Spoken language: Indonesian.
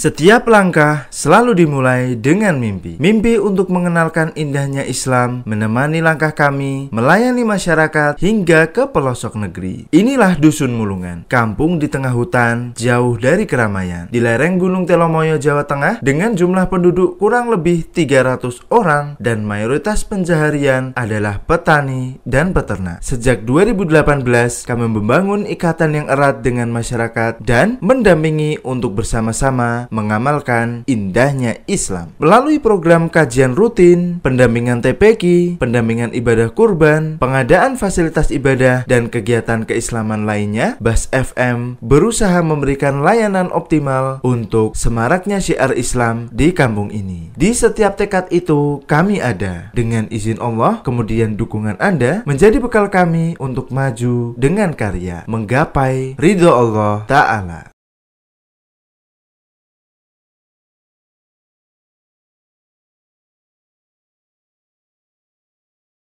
Setiap langkah selalu dimulai dengan mimpi. Mimpi untuk mengenalkan indahnya Islam, menemani langkah kami, melayani masyarakat hingga ke pelosok negeri. Inilah Dusun Mulungan, kampung di tengah hutan, jauh dari keramaian. Di lereng Gunung Telomoyo, Jawa Tengah, dengan jumlah penduduk kurang lebih 300 orang dan mayoritas penjaharian adalah petani dan peternak. Sejak 2018, kami membangun ikatan yang erat dengan masyarakat dan mendampingi untuk bersama-sama mengamalkan indahnya Islam. Melalui program kajian rutin, pendampingan TPQ, pendampingan ibadah kurban, pengadaan fasilitas ibadah, dan kegiatan keislaman lainnya, Bas FM berusaha memberikan layanan optimal untuk semaraknya syiar Islam di kampung ini. Di setiap tekad itu, kami ada. Dengan izin Allah, kemudian dukungan Anda menjadi bekal kami untuk maju dengan karya, menggapai ridho Allah Ta'ala.